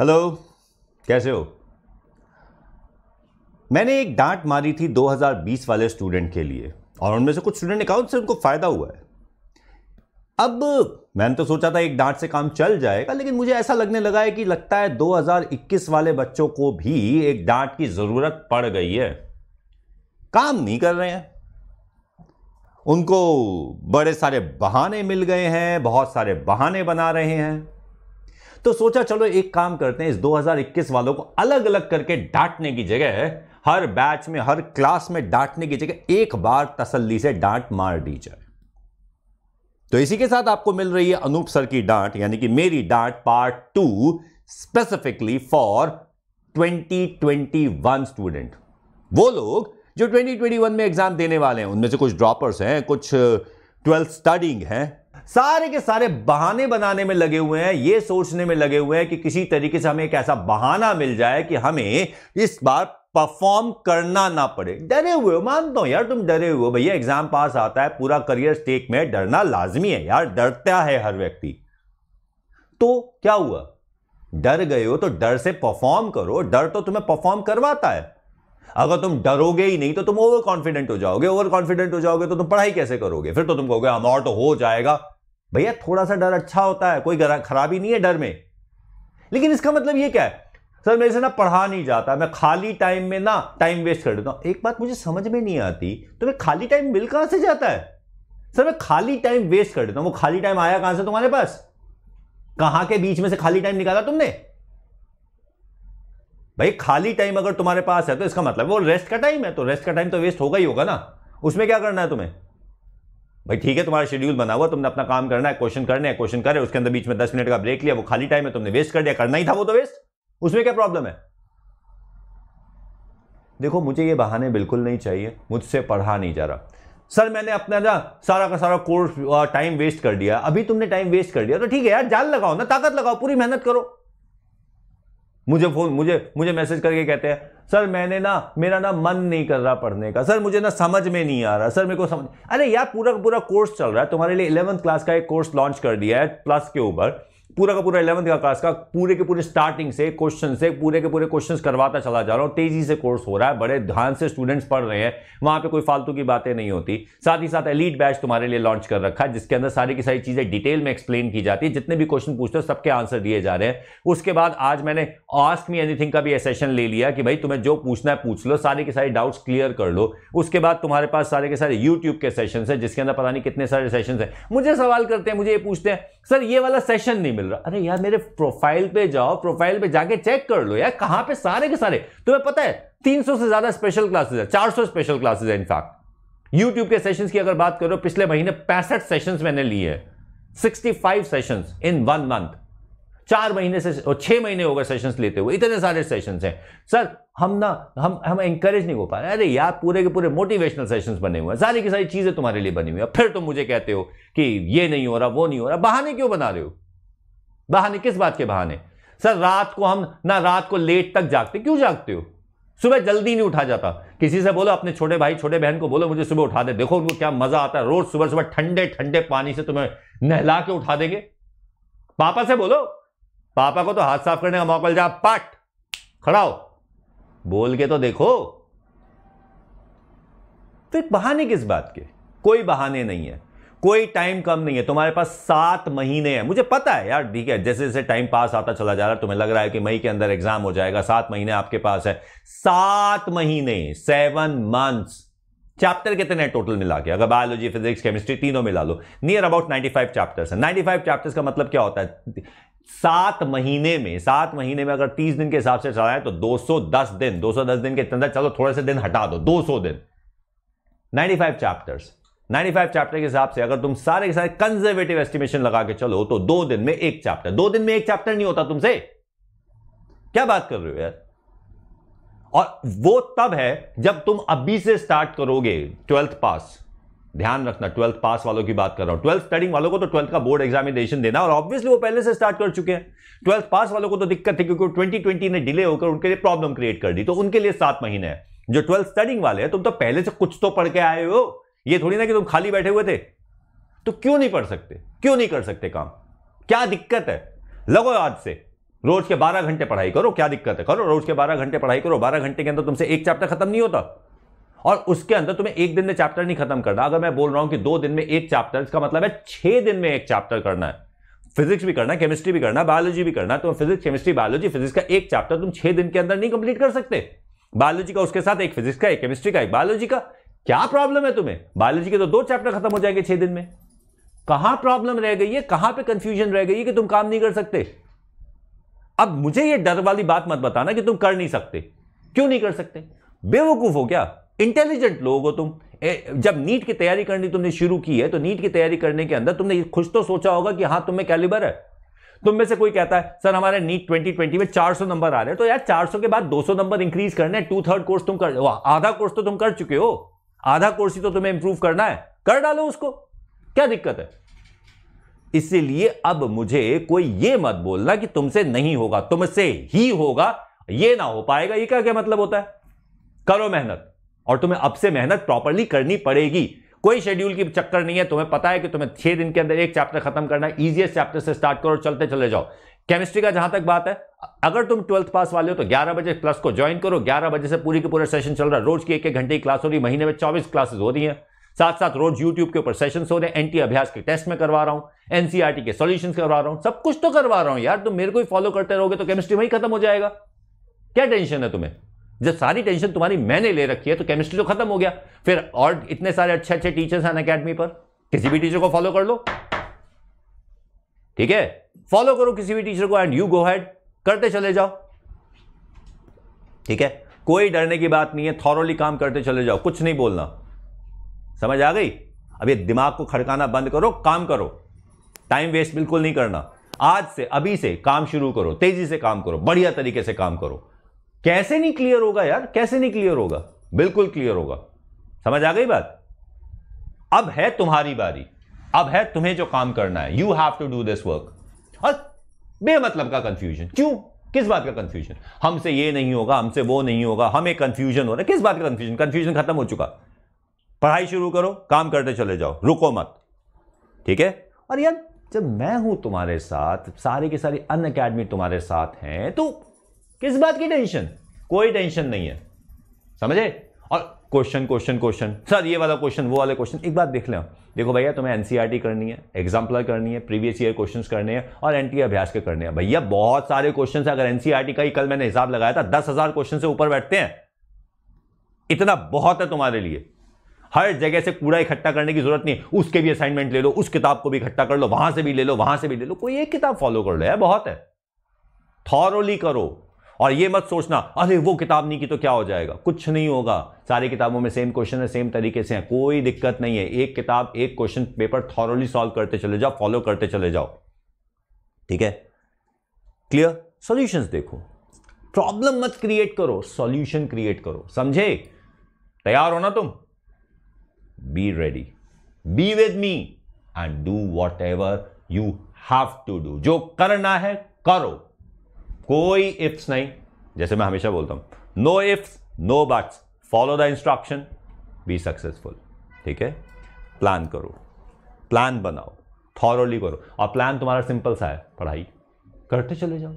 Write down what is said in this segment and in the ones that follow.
Hello कैसे हो मैंने एक डांट मारी थी 2020 वाले स्टूडेंट के लिए और उनमें से कुछ स्टूडेंट ने कहा उनसे उनको फ़ायदा हुआ है अब मैंने तो सोचा था एक डांट से काम चल जाएगा लेकिन मुझे ऐसा लगने लगा है कि लगता है 2021 वाले बच्चों को भी एक डांट की ज़रूरत पड़ गई है काम नहीं कर रहे हैं उनको बड़े सारे बहाने मिल गए हैं बहुत सारे बहाने बना रहे हैं तो सोचा चलो एक काम करते हैं इस 2021 वालों को अलग अलग करके डांटने की जगह हर बैच में हर क्लास में डांटने की जगह एक बार तसल्ली से डांट मार दी जाए तो इसी के साथ आपको मिल रही है अनूप सर की डांट यानी कि मेरी डांट part two specifically for 2021 student वो लोग जो 2021 में एग्जाम देने वाले हैं उनमें से कुछ ड्रॉपर्स हैं कुछ ट्वेल्थ uh, स्टडिंग हैं सारे के सारे बहाने बनाने में लगे हुए हैं ये सोचने में लगे हुए हैं कि किसी तरीके से हमें एक ऐसा बहाना मिल जाए कि हमें इस बार परफॉर्म करना ना पड़े डरे हुए हो मानता हूं यार तुम डरे हुए हो भैया एग्जाम पास आता है पूरा करियर स्टेक में डरना लाजमी है यार डरता है हर व्यक्ति तो क्या हुआ डर गए हो तो डर से परफॉर्म करो डर तो तुम्हें परफॉर्म करवाता है अगर तुम डरोगे ही नहीं तो तुम ओवर कॉन्फिडेंट हो जाओगे ओवर कॉन्फिडेंट हो जाओगे तो तुम पढ़ाई कैसे करोगे फिर तो तुम कहोगे हम और तो हो जाएगा भैया थोड़ा सा डर अच्छा होता है कोई खराबी नहीं है डर में लेकिन इसका मतलब ये क्या है सर मेरे से ना पढ़ा नहीं जाता मैं खाली टाइम में ना टाइम वेस्ट कर देता हूँ एक बात मुझे समझ में नहीं आती तो मैं खाली टाइम मिल कहाँ से जाता है सर मैं खाली टाइम वेस्ट कर देता हूँ वो खाली टाइम आया कहाँ से तुम्हारे पास कहाँ के बीच में से खाली टाइम निकाला तुमने भाई खाली टाइम अगर तुम्हारे पास है तो इसका मतलब वो रेस्ट का टाइम है तो रेस्ट का टाइम तो वेस्ट होगा ही होगा ना उसमें क्या करना है तुम्हें भाई ठीक है तुम्हारा शेड्यूल बना हुआ तुमने अपना काम करना है क्वेश्चन करना है क्वेश्चन करे उसके अंदर बीच में दस मिनट का ब्रेक लिया वो खाली टाइम है तुमने वेस्ट कर दिया करना ही था वो तो वेस्ट उसमें क्या प्रॉब्लम है देखो मुझे ये बहाने बिल्कुल नहीं चाहिए मुझसे पढ़ा नहीं जा रहा सर मैंने अपना ना सारा का सारा कोर्स टाइम वेस्ट कर दिया अभी तुमने टाइम वेस्ट कर दिया तो ठीक है यार जाल लगाओ ना ताकत लगाओ पूरी मेहनत करो मुझे फोन मुझे मुझे मैसेज करके कहते हैं सर मैंने ना मेरा ना मन नहीं कर रहा पढ़ने का सर मुझे ना समझ में नहीं आ रहा सर मेरे को समझ अरे यार पूरा पूरा कोर्स चल रहा है तुम्हारे लिए इलेवंथ क्लास का एक कोर्स लॉन्च कर दिया है प्लस के ऊपर पूरा का पूरा इलेवंथ का क्लास का पूरे के पूरे स्टार्टिंग से क्वेश्चन से पूरे के पूरे क्वेश्चन करवाता चला जा रहा हूं तेजी से कोर्स हो रहा है बड़े ध्यान से स्टूडेंट्स पढ़ रहे हैं वहां पे कोई फालतू की बातें नहीं होती साथ ही साथ एलीट बैच तुम्हारे लिए लॉन्च कर रखा है जिसके अंदर सारी की सारी चीजें डिटेल में एक्सप्लेन की जाती है जितने भी क्वेश्चन पूछते हो सबके आंसर दिए जा रहे हैं उसके बाद आज मैंने आस्क मी एनीथिंग का भी सेशन ले लिया कि भाई तुम्हें जो पूछना है पूछ लो सारे के सारे डाउट्स क्लियर कर लो उसके बाद तुम्हारे पास सारे के सारे यूट्यूब के सेशन है जिसके अंदर पता नहीं कितने सारे सेशन है मुझे सवाल करते हैं मुझे ये पूछते हैं सर ये वाला सेशन नहीं मिल रहा अरे यार मेरे प्रोफाइल पे जाओ प्रोफाइल पे जाके चेक कर लो यार कहां पे सारे के सारे तुम्हें पता है 300 से ज्यादा स्पेशल क्लासेस है 400 स्पेशल क्लासेस है इनफैक्ट यूट्यूब के सेशंस की अगर बात करो पिछले महीने पैंसठ सेशंस मैंने लिए हैं five sessions in one month चार महीने से और छह महीने हो गए सेशंस लेते हुए इतने सारे सेशंस हैं सर हम ना हम हम इंकरेज नहीं हो पा रहे अरे यार पूरे के पूरे मोटिवेशनल सेशंस बने हुए हैं सारी की सारी चीज़ें तुम्हारे लिए बनी हुई है फिर तुम मुझे कहते हो कि ये नहीं हो रहा वो नहीं हो रहा बहाने क्यों बना रहे हो बहाने किस बात के बहाने सर रात को हम ना रात को लेट तक जागते क्यों जागते हो सुबह जल्दी नहीं उठा जाता किसी से बोलो अपने छोटे भाई छोटे बहन को बोलो मुझे सुबह उठा दे देखो उनको क्या मजा आता है रोज सुबह सुबह ठंडे ठंडे पानी से तुम्हें नहला के उठा देंगे पापा से बोलो पापा को तो हाथ साफ करने का मौका जा पट खड़ा हो बोल के तो देखो तो एक बहाने किस बात के कोई बहाने नहीं है कोई टाइम कम नहीं है तुम्हारे पास सात महीने हैं मुझे पता है यार ठीक है जैसे जैसे टाइम पास आता चला जा रहा है तुम्हें लग रहा है कि मई के अंदर एग्जाम हो जाएगा सात महीने आपके पास है सात महीने सेवन मंथ्स चैप्टर कितने हैं टोटल मिला के अगर बायोलॉजी फिजिक्स केमिस्ट्री तीनों मिला लो नियर अबाउट 95 चैप्टर्स है नाइन्टी चैप्टर्स का मतलब क्या होता है सात महीने में सात महीने में अगर तीस दिन के हिसाब से चलाएं तो 210 दिन 210 दिन के अंदर चलो थोड़े से दिन हटा दो 200 दिन 95 चैप्टर्स 95 चैप्टर के हिसाब से अगर तुम सारे के सारे कंजर्वेटिव एस्टिमेशन लगा के चलो तो दो दिन में एक चैप्टर दो दिन में एक चैप्टर नहीं होता तुमसे क्या बात कर रहे हो यार और वो तब है जब तुम अभी से स्टार्ट करोगे ट्वेल्थ पास ध्यान रखना ट्वेल्थ पास वालों की बात कर रहा हूं ट्वेल्थ स्टडिंग वालों को तो ट्वेल्थ का बोर्ड एग्जामिनेशन देना और ऑब्वियसली वो पहले से स्टार्ट कर चुके हैं ट्वेल्थ पास वालों को तो दिक्कत थी क्योंकि ट्वेंटी ट्वेंटी ने डिले होकर उनके लिए प्रॉब्लम क्रिएट कर दी तो उनके लिए सात महीने है जो ट्वेल्थ स्टडिंग वाले हैं तुम तो पहले से कुछ तो पढ़ के आए हो ये थोड़ी ना कि तुम खाली बैठे हुए थे तो क्यों नहीं पढ़ सकते क्यों नहीं कर सकते काम क्या दिक्कत है लगो आज से रोज के बारह घंटे पढ़ाई करो क्या दिक्कत है करो रोज के बारह घंटे पढ़ाई करो बारह घंटे के अंदर तुमसे एक चैप्टर खत्म नहीं होता और उसके अंदर तुम्हें एक दिन में चैप्टर नहीं खत्म करना अगर मैं बोल रहा हूं कि दो दिन में एक चैप्टर इसका मतलब है छह दिन में एक चैप्टर करना है फिजिक्स भी करना केमिस्ट्री भी करना बायोलॉजी भी करना तो फिजिक्स केमिस्ट्री बायोलॉजी फिजिक्स का एक चैप्टर तुम छह दिन के अंदर नहीं कंप्लीट कर सकते बायोलॉजी का उसके साथ एक फिजिक्स का एक केमिस्ट्री का एक बायोलॉजी का क्या प्रॉब्लम है तुम्हें बायोलॉजी के तो दो चैप्टर खत्म हो जाएंगे छह दिन में कहां प्रॉब्लम रह गई है कहां पर कंफ्यूजन रह गई है कि तुम काम नहीं कर सकते अब मुझे यह डर वाली बात मत बताना कि तुम कर नहीं सकते क्यों नहीं कर सकते बेवकूफ हो क्या इंटेलिजेंट लोग हो तुम ए, जब नीट की तैयारी करनी तुमने शुरू की है तो नीट की तैयारी करने के अंदर तुमने खुश तो सोचा होगा कि हाँ तुम्हें कैलिबर है तुम में से कोई कहता है सर हमारे नीट 2020 में 400 नंबर आ रहे हैं तो यार 400 के बाद 200 नंबर इंक्रीज करने टू थर्ड कोर्स तुम कर आधा कोर्स तो तुम कर चुके हो आधा कोर्स ही तो तुम्हें इंप्रूव करना है कर डालो उसको क्या दिक्कत है इसीलिए अब मुझे कोई ये मत बोलना कि तुमसे नहीं होगा तुमसे ही होगा ये ना हो पाएगा ये क्या क्या मतलब होता है करो मेहनत और तुम्हें अब से मेहनत प्रॉपरली करनी पड़ेगी कोई शेड्यूल की चक्कर नहीं है तुम्हें पता है कि तुम्हें छह दिन के अंदर एक चैप्टर खत्म करना है ईजिएस्ट चैप्टर से स्टार्ट करो चलते चले जाओ केमिस्ट्री का जहां तक बात है अगर तुम ट्वेल्थ पास वाले हो तो 11 बजे प्लस को ज्वाइन करो 11 बजे से पूरी के पूरा सेशन चल रहा है रोज की एक एक घंटे की क्लास हो रही महीने में 24 क्लासेस हो रही हैं साथ साथ रोज यूट्यूब के ऊपर सेशन हो रहे हैं एनटी अभ्यास के टेस्ट में करवा रहा हूं एनसीआरटी e के सोल्यूशन करवा रहा हूं सब कुछ तो करवा रहा हूं यार तुम मेरे को ही फॉलो करते रहोगे तो केमिस्ट्री वही खत्म हो जाएगा क्या टेंशन है तुम्हें जब सारी टेंशन तुम्हारी मैंने ले रखी है तो केमिस्ट्री तो खत्म हो गया फिर और इतने सारे अच्छे अच्छे टीचर्स हैं अकेडमी पर किसी भी टीचर को फॉलो कर लो ठीक है फॉलो करो किसी भी टीचर को एंड यू गो हैड करते चले जाओ ठीक है कोई डरने की बात नहीं है थॉरली काम करते चले जाओ कुछ नहीं बोलना समझ आ गई अब ये दिमाग को खड़काना बंद करो काम करो टाइम वेस्ट बिल्कुल नहीं करना आज से अभी से काम शुरू करो तेजी से काम करो बढ़िया तरीके से काम करो कैसे नहीं क्लियर होगा यार कैसे नहीं क्लियर होगा बिल्कुल क्लियर होगा समझ आ गई बात अब है तुम्हारी बारी अब है तुम्हें जो काम करना है you have to do this work और बेमतलब का कंफ्यूजन क्यों किस बात का कंफ्यूजन हमसे ये नहीं होगा हमसे वो नहीं होगा हमें कंफ्यूजन हो रहा है किस बात का कंफ्यूजन कंफ्यूजन खत्म हो चुका पढ़ाई शुरू करो काम करते चले जाओ रुको मत ठीक है और यार जब मैं हूं तुम्हारे साथ सारे के सारे अन अकेडमी तुम्हारे साथ हैं तो किस बात की टेंशन कोई टेंशन नहीं है समझे और क्वेश्चन क्वेश्चन क्वेश्चन सर ये वाला क्वेश्चन वो वाला क्वेश्चन एक बात देख लें देखो भैया तुम्हें एनसीईआरटी e करनी है एग्जाम्पलर करनी है प्रीवियस ईयर क्वेश्चंस करने हैं और टी e अभ्यास के करने हैं भैया बहुत सारे क्वेश्चन अगर एनसीईआरटी e का ही कल मैंने हिसाब लगाया था दस हजार क्वेश्चन से ऊपर बैठते हैं इतना बहुत है तुम्हारे लिए हर जगह से कूड़ा इकट्ठा करने की जरूरत नहीं उसके भी असाइनमेंट ले लो उस किताब को भी इकट्ठा कर लो वहां से भी ले लो वहां से भी ले लो कोई एक किताब फॉलो कर लो है बहुत है थॉरोली करो और ये मत सोचना अरे वो किताब नहीं की तो क्या हो जाएगा कुछ नहीं होगा सारी किताबों में सेम क्वेश्चन है सेम तरीके से हैं कोई दिक्कत नहीं है एक किताब एक क्वेश्चन पेपर थॉरली सॉल्व करते चले जाओ फॉलो करते चले जाओ ठीक है क्लियर सोल्यूशन देखो प्रॉब्लम मत क्रिएट करो सॉल्यूशन क्रिएट करो समझे तैयार हो ना तुम be ready be with me and do whatever you have to do जो करना है करो कोई इफ्स नहीं जैसे मैं हमेशा बोलता हूं no ifs no buts follow the instruction be successful ठीक है प्लान करो प्लान बनाओ थॉरली करो और प्लान तुम्हारा सिंपल सा है पढ़ाई करते चले जाओ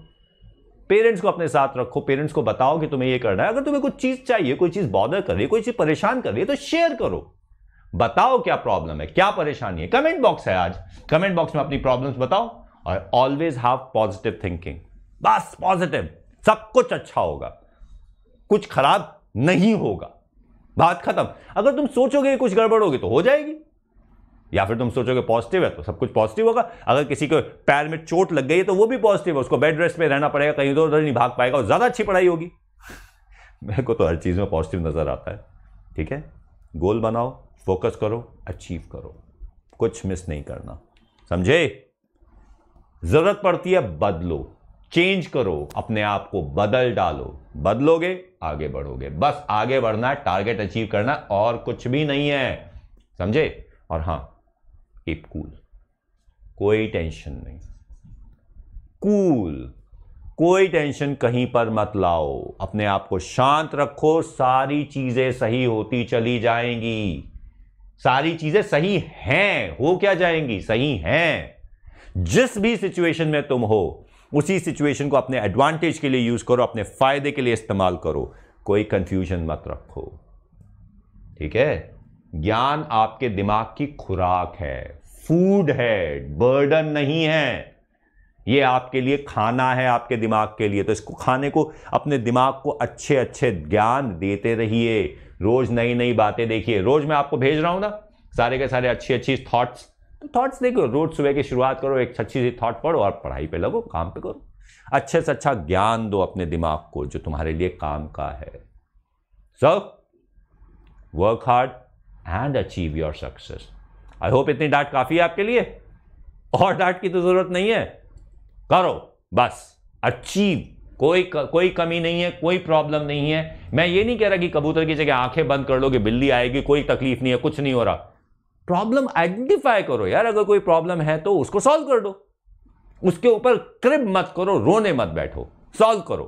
पेरेंट्स को अपने साथ रखो पेरेंट्स को बताओ कि तुम्हें ये करना है अगर तुम्हें कुछ चीज़ चाहिए कोई चीज़ बॉदर कर रही है कोई चीज़ परेशान कर रही है तो शेयर करो बताओ क्या प्रॉब्लम है क्या परेशानी है कमेंट बॉक्स है आज कमेंट बॉक्स में अपनी प्रॉब्लम्स बताओ और ऑलवेज हैव पॉजिटिव थिंकिंग बस पॉजिटिव सब कुछ अच्छा होगा कुछ खराब नहीं होगा बात खत्म अगर तुम सोचोगे कुछ गड़बड़ होगी तो हो जाएगी या फिर तुम सोचोगे पॉजिटिव है तो सब कुछ पॉजिटिव होगा अगर किसी के पैर में चोट लग गई है तो वो भी पॉजिटिव है उसको बेड रेस्ट में रहना पड़ेगा कहीं उधर तो उधर नहीं भाग पाएगा और ज़्यादा अच्छी पढ़ाई होगी मेरे को तो हर चीज़ में पॉजिटिव नज़र आता है ठीक है गोल बनाओ फोकस करो अचीव करो कुछ मिस नहीं करना समझे ज़रूरत पड़ती है बदलो चेंज करो अपने आप को बदल डालो बदलोगे आगे बढ़ोगे बस आगे बढ़ना है टारगेट अचीव करना और कुछ भी नहीं है समझे और हां कीप कूल कोई टेंशन नहीं कूल कोई टेंशन कहीं पर मत लाओ अपने आप को शांत रखो सारी चीजें सही होती चली जाएंगी सारी चीजें सही हैं हो क्या जाएंगी सही हैं जिस भी सिचुएशन में तुम हो उसी सिचुएशन को अपने एडवांटेज के लिए यूज़ करो अपने फ़ायदे के लिए इस्तेमाल करो कोई कंफ्यूजन मत रखो ठीक है ज्ञान आपके दिमाग की खुराक है फूड है बर्डन नहीं है ये आपके लिए खाना है आपके दिमाग के लिए तो इसको खाने को अपने दिमाग को अच्छे अच्छे ज्ञान देते रहिए रोज़ नई नई बातें देखिए रोज़ मैं आपको भेज रहा हूं ना सारे के सारे अच्छी अच्छी थॉट्स थॉट्स देखो रोज सुबह की शुरुआत करो एक अच्छी सी थॉट पढ़ो और पढ़ाई पे लगो काम पे करो अच्छे से अच्छा ज्ञान दो अपने दिमाग को जो तुम्हारे लिए काम का है so work hard and achieve your success I hope इतनी डांट काफ़ी है आपके लिए और डांट की तो ज़रूरत नहीं है करो बस अचीव कोई कोई कमी नहीं है कोई प्रॉब्लम नहीं है मैं ये नहीं कह रहा कि कबूतर की जगह आंखें बंद कर लो कि बिल्ली आएगी कोई तकलीफ नहीं है कुछ नहीं हो रहा प्रॉब्लम आइडेंटिफाई करो यार अगर कोई प्रॉब्लम है तो उसको सॉल्व कर दो उसके ऊपर क्रिब मत करो रोने मत बैठो सॉल्व करो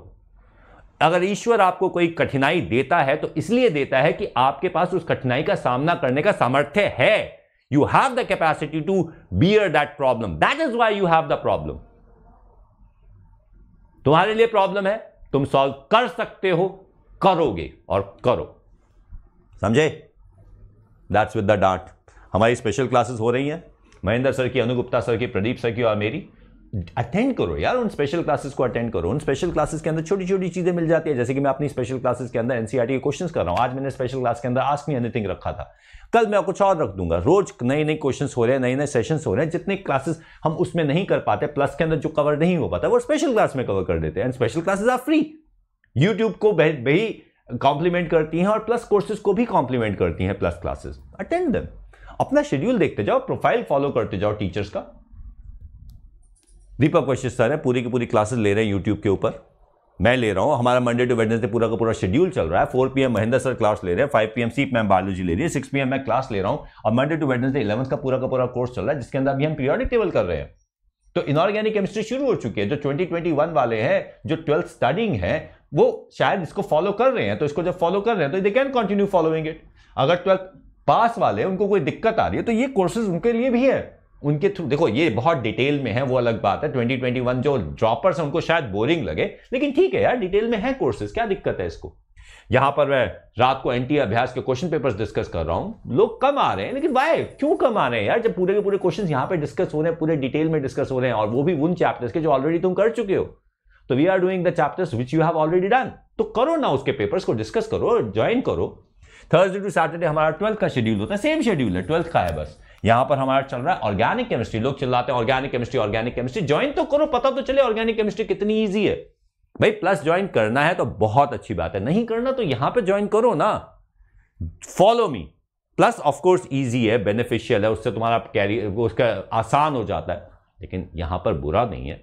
अगर ईश्वर आपको कोई कठिनाई देता है तो इसलिए देता है कि आपके पास उस कठिनाई का सामना करने का सामर्थ्य है you have the capacity to bear that problem that is why you have the problem तुम्हारे लिए प्रॉब्लम है तुम सॉल्व कर सकते हो करोगे और करो समझे दैट्स विद द डांट हमारी स्पेशल क्लासेस हो रही हैं महेंद्र सर की अनुगुप्ता सर की प्रदीप सर की और मेरी अटेंड करो यार उन स्पेशल क्लासेस को अटेंड करो उन स्पेशल क्लासेस के अंदर छोटी छोटी चीज़ें मिल जाती है जैसे कि मैं अपनी स्पेशल क्लासेस के अंदर एनसीआर e के क्वेश्चन कर रहा हूँ आज मैंने स्पेशल क्लास के अंदर आस्क मी एनीथिंग रखा था कल मैं कुछ और रख दूंगा रोज नए नए क्वेश्चन हो रहे हैं नए नए सेशन हो रहे हैं जितने क्लासेस हम उसमें नहीं कर पाते प्लस के अंदर जो कवर नहीं हो पाता वो स्पेशल क्लास में कवर कर देते हैं and special classes are free YouTube को भी कॉम्प्लीमेंट करती हैं और प्लस कोर्सेज को भी कॉम्प्लीमेंट करती हैं प्लस क्लासेज अटेंड दम अपना शेड्यूल देखते जाओ प्रोफाइल फॉलो करते जाओ टीचर्स का दीपक वशिष्ठ सर है पूरी की पूरी क्लासेस ले रहे हैं यूट्यूब के ऊपर मैं ले रहा हूँ हमारा मंडे टू वेडनेसडे पूरा का पूरा शेड्यूल चल रहा है four p Mahendra sir class ले रहे हैं five p m c ma'am biology ले रही है सिक्स पी मैं क्लास ले रहा हूँ और मंडे टू वेडनेसडे इलेवंथ का पूरा का पूरा कोर्स चल रहा है जिसके अंदर अभी हम पीरियडिक टेबल कर रहे हैं तो इनऑर्गेनिक केमिस्ट्री शुरू हो चुकी है जो 2021 वाले हैं जो ट्वेल्थ स्टडिंग है वो शायद इसको फॉलो कर रहे हैं तो इसको जब फॉलो कर रहे हैं तो they can continue following it अगर ट्वेल्थ पास वाले उनको कोई दिक्कत आ रही है तो ये कोर्सेज उनके लिए भी है उनके थ्रू देखो ये बहुत डिटेल में है वो अलग बात है 2021 जो ड्रॉपर्स हैं उनको शायद बोरिंग लगे लेकिन ठीक है यार डिटेल में है कोर्सेज क्या दिक्कत है इसको यहां पर मैं रात को एनटी अभ्यास के क्वेश्चन पेपर्स डिस्कस कर रहा हूं लोग कम आ रहे हैं लेकिन वाई क्यों कम आ रहे हैं यार जब पूरे के पूरे क्वेश्चन यहां पर डिस्कस हो रहे हैं पूरे डिटेल में डिस्कस हो रहे हैं और वो भी उन चैप्टर्स के जो ऑलरेडी तुम कर चुके हो तो we are doing the chapters which you have already done तो करो ना उसके पेपर्स को डिस्कस करो ज्वाइन करो थर्सडे टू सैटरडे हमारा ट्वेल्थ का शेड्यूल होता है सेम शेड्यूल है ट्वेल्थ का है बस यहां पर हमारा चल रहा है ऑर्गेनिक केमिस्ट्री लोग चिल्लाते हैं organic chemistry organic chemistry join तो करो पता तो चले ऑर्गेनिक केमिस्ट्री कितनी ईजी है भाई प्लस ज्वाइन करना है तो बहुत अच्छी बात है नहीं करना तो यहां पर ज्वाइन करो ना follow me plus of course easy है बेनिफिशियल है उससे तुम्हारा कैरियर उसका आसान हो जाता है लेकिन यहां पर बुरा नहीं है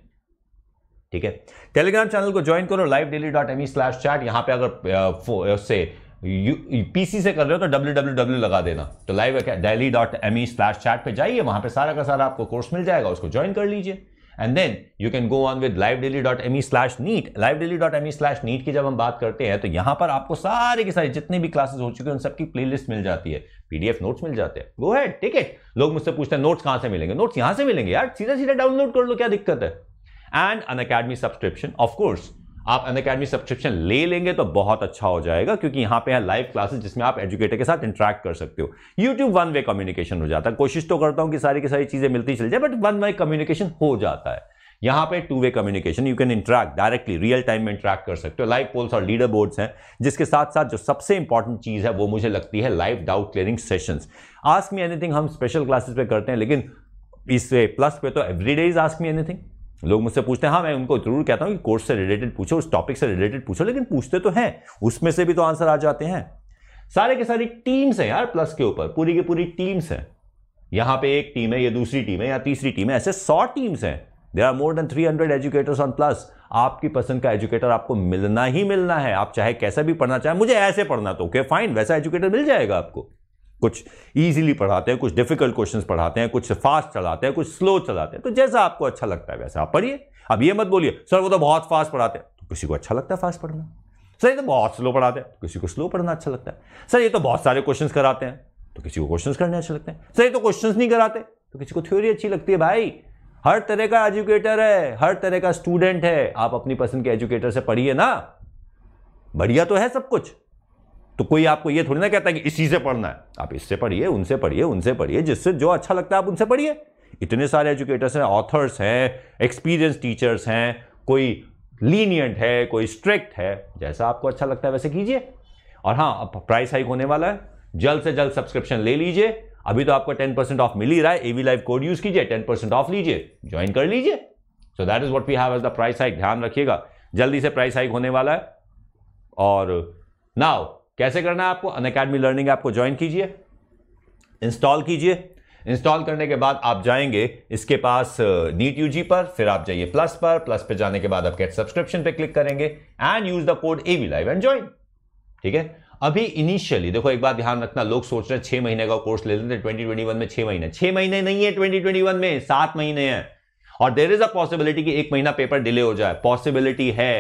ठीक है टेलीग्राम चैनल को ज्वाइन करो live daily dot M E slash chat यहां पर अगर उससे पीसी से कर रहे हो तो डब्ल्यू डब्ल्यू डब्ल्यू लगा देना तो live daily dot M E slash chat पर जाइए वहां पर सारा का सारा आपको कोर्स मिल जाएगा उसको ज्वाइन कर लीजिए and then you can go on with live daily dot M E slash NEET live daily dot M E slash NEET की जब हम बात करते हैं तो यहां पर आपको सारे के सारे जितने भी क्लासेस हो चुके हैं उन सबकी प्ले लिस्ट मिल जाती है पीडीएफ नोट्स मिल जाते हैं गो है ठीक है लोग मुझसे पूछते हैं नोट्स कहाँ से मिलेंगे नोट्स यहाँ से मिलेंगे यार सीधा सीधा डाउनलोड कर लो क्या दिक्कत है and Unacademy subscription of course आप अन अकेडमी सब्सक्रिप्शन ले लेंगे तो बहुत अच्छा हो जाएगा क्योंकि यहाँ पे है लाइव क्लासेस जिसमें आप एजुकेटर के साथ इंटरेक्ट कर सकते हो यूट्यूब वन वे कम्युनिकेशन हो जाता है कोशिश तो करता हूँ कि सारी की सारी चीज़ें मिलती चली जाए बट वन वे कम्युनिकेशन हो जाता है यहाँ पे two way communication you can interact directly real time में इंटरेक्ट कर सकते हो लाइव पोल्स और लीडर बोर्ड्स हैं जिसके साथ साथ जो सबसे इंपॉर्टेंट चीज़ है वो मुझे लगती है live doubt clearing sessions ask me anything हम स्पेशल क्लासेस पे करते हैं लेकिन इस प्लस पे तो every day is ask me anything लोग मुझसे पूछते हैं हाँ मैं उनको जरूर कहता हूँ कि कोर्स से रिलेटेड पूछो उस टॉपिक से रिलेटेड पूछो लेकिन पूछते तो हैं उसमें से भी तो आंसर आ जाते हैं सारे के सारी टीम्स हैं यार प्लस के ऊपर पूरी की पूरी टीम्स हैं यहाँ पे एक टीम है ये दूसरी टीम है या तीसरी टीम है ऐसे सौ टीम्स हैं there are more than three hundred educators on plus आपकी पसंद का एजुकेटर आपको मिलना ही मिलना है आप चाहे कैसा भी पढ़ना चाहे मुझे ऐसे पढ़ना तो ओके फाइन वैसा एजुकेटर मिल जाएगा आपको कुछ ईजिली पढ़ाते हैं कुछ डिफिकल्ट क्वेश्चन पढ़ाते हैं कुछ फास्ट चलाते हैं कुछ स्लो चलाते हैं तो जैसा आपको अच्छा लगता है वैसा आप पढ़िए अब ये मत बोलिए सर वो तो बहुत फास्ट पढ़ाते हैं तो किसी को अच्छा लगता है फास्ट पढ़ना सर ये तो बहुत स्लो पढ़ाते हैं तो किसी को स्लो पढ़ना अच्छा लगता है सर ये तो बहुत सारे क्वेश्चन कराते हैं तो किसी को क्वेश्चन करने अच्छे लगते हैं सर ये तो क्वेश्चन नहीं कराते तो किसी को थ्योरी अच्छी लगती है भाई हर तरह का एजुकेटर है हर तरह का स्टूडेंट है आप अपनी पसंद के एजुकेटर से पढ़िए ना बढ़िया तो है सब कुछ तो कोई आपको ये थोड़ी ना कहता है कि इसी से पढ़ना है आप इससे पढ़िए उनसे पढ़िए उनसे पढ़िए जिससे जो अच्छा लगता है आप उनसे पढ़िए इतने सारे एजुकेटर्स हैं ऑथर्स हैं एक्सपीरियंस टीचर्स हैं कोई लीनियंट है कोई स्ट्रिक्ट है जैसा आपको अच्छा लगता है वैसे कीजिए और हाँ अब प्राइस हाइक होने वाला है जल्द से जल्द सब्सक्रिप्शन ले लीजिए अभी तो आपको टेन परसेंट ऑफ मिल ही रहा है एवी लाइव कोड यूज कीजिए टेन परसेंट ऑफ लीजिए ज्वाइन कर लीजिए so that is what we have as the price hike ध्यान रखिएगा जल्दी से प्राइस हाइक होने वाला है और नाउ कैसे करना है आपको अन अकेडमी लर्निंग आपको ज्वाइन कीजिए इंस्टॉल कीजिए इंस्टॉल करने के बाद आप जाएंगे इसके पास नीट यूजी पर फिर आप जाइए प्लस पर प्लस पे जाने के बाद आप गेट सब्सक्रिप्शन पे क्लिक करेंगे and use the code A V live and join ठीक है अभी इनिशियली देखो एक बात ध्यान रखना लोग सोच रहे हैं छह महीने का कोर्स ले लेते हैं ट्वेंटी ट्वेंटी में छह महीने छह महीने नहीं है ट्वेंटी ट्वेंटी वन में सात महीने हैं और देर इज अ पॉसिबिलिटी कि एक महीना पेपर डिले हो जाए पॉसिबिलिटी है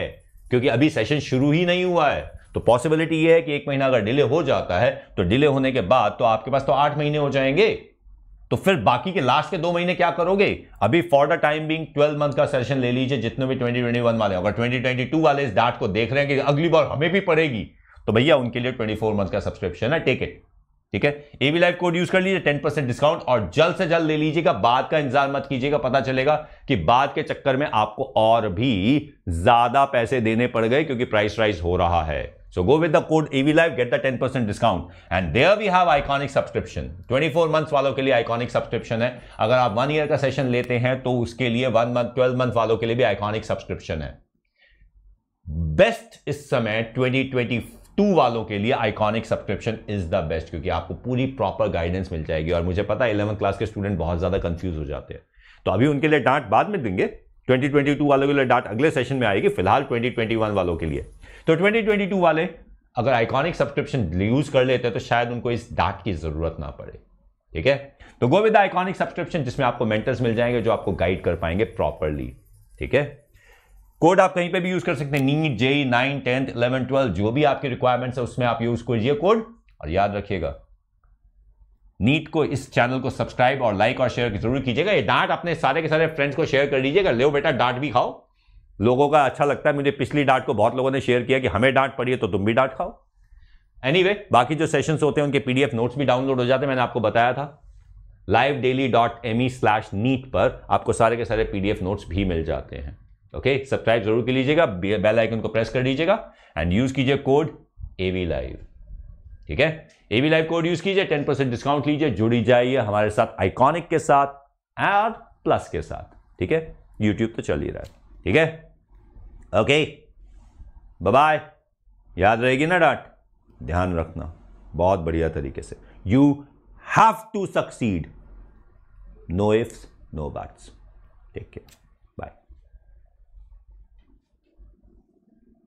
क्योंकि अभी सेशन शुरू ही नहीं हुआ है तो पॉसिबिलिटी यह है कि एक महीना अगर डिले हो जाता है तो डिले होने के बाद तो आपके पास तो आठ महीने हो जाएंगे तो फिर बाकी के लास्ट के दो महीने क्या करोगे अभी for the time being twelve month का सेशन ले लीजिए जितने भी वन वाले अगर टू वाले इस डाट को देख रहे हैं कि अगली बार हमें भी पड़ेगी तो भैया उनके लिए ट्वेंटी फोर मंथ का सब्सक्रिप्शन है टेक इट ठीक है एवी लाइफ कोड यूज कर लीजिए टेन परसेंट डिस्काउंट और जल्द से जल्द ले लीजिएगा बाद का इंतजार मत कीजिएगा पता चलेगा कि बाद के चक्कर में आपको और भी ज्यादा पैसे देने पड़ गए क्योंकि प्राइस राइज हो रहा है So go with the code EV Live, get the 10% discount. And there we have iconic subscription. 24 months वालों के लिए iconic subscription है अगर आप वन ईयर का सेशन लेते हैं तो उसके लिए वन मंथ ट्वेल्व मंथ वालों के लिए भी iconic subscription है बेस्ट इस समय 2022 वालों के लिए iconic subscription is the best क्योंकि आपको पूरी प्रॉपर गाइडेंस मिल जाएगी और मुझे पता है इलेवन क्लास के स्टूडेंट बहुत ज्यादा कंफ्यूज हो जाते हैं तो अभी उनके लिए डांट बाद में देंगे 2022 वालों के लिए डांट अगले सेशन में आएगी फिलहाल 2021 वालों के लिए तो 2022 वाले अगर आइकॉनिक सब्सक्रिप्शन यूज कर लेते हैं तो शायद उनको इस डाक की जरूरत ना पड़े ठीक है तो गो विद आइकॉनिक सब्सक्रिप्शन जिसमें आपको मेंटर्स मिल जाएंगे जो आपको गाइड कर पाएंगे प्रॉपरली ठीक है कोड आप कहीं पे भी यूज कर सकते हैं NEET J nine tenth eleven twelfth जो भी आपकी रिक्वायरमेंट्स है उसमें आप यूज करिए कोड और याद रखिएगा नीट को इस चैनल को सब्सक्राइब और लाइक और शेयर जरूर कीजिएगा ये डांट अपने सारे के सारे फ्रेंड्स को शेयर कर लीजिएगा लो बेटा डांट भी खाओ लोगों का अच्छा लगता है मुझे पिछली डांट को बहुत लोगों ने शेयर किया कि हमें डांट पड़ी है तो तुम भी डांट खाओ एनी anyway, बाकी जो सेशंस होते हैं उनके पीडीएफ नोट्स भी डाउनलोड हो जाते हैं मैंने आपको बताया था live daily dot M E slash NEET पर आपको सारे के सारे पीडीएफ नोट्स भी मिल जाते हैं ओके सब्सक्राइब जरूर कर लीजिएगा बेल आइकन को प्रेस कर लीजिएगा एंड यूज कीजिए कोड एवी लाइव ठीक है एवी लाइव कोड यूज कीजिए टेन परसेंट डिस्काउंट लीजिए जुड़ी जाइए हमारे साथ आइकॉनिक के साथ एड प्लस के साथ ठीक है यूट्यूब तो चल ही रहा है ठीक है ओके बाय याद रहेगी ना डांट ध्यान रखना बहुत बढ़िया तरीके से you have to succeed no ifs no buts take care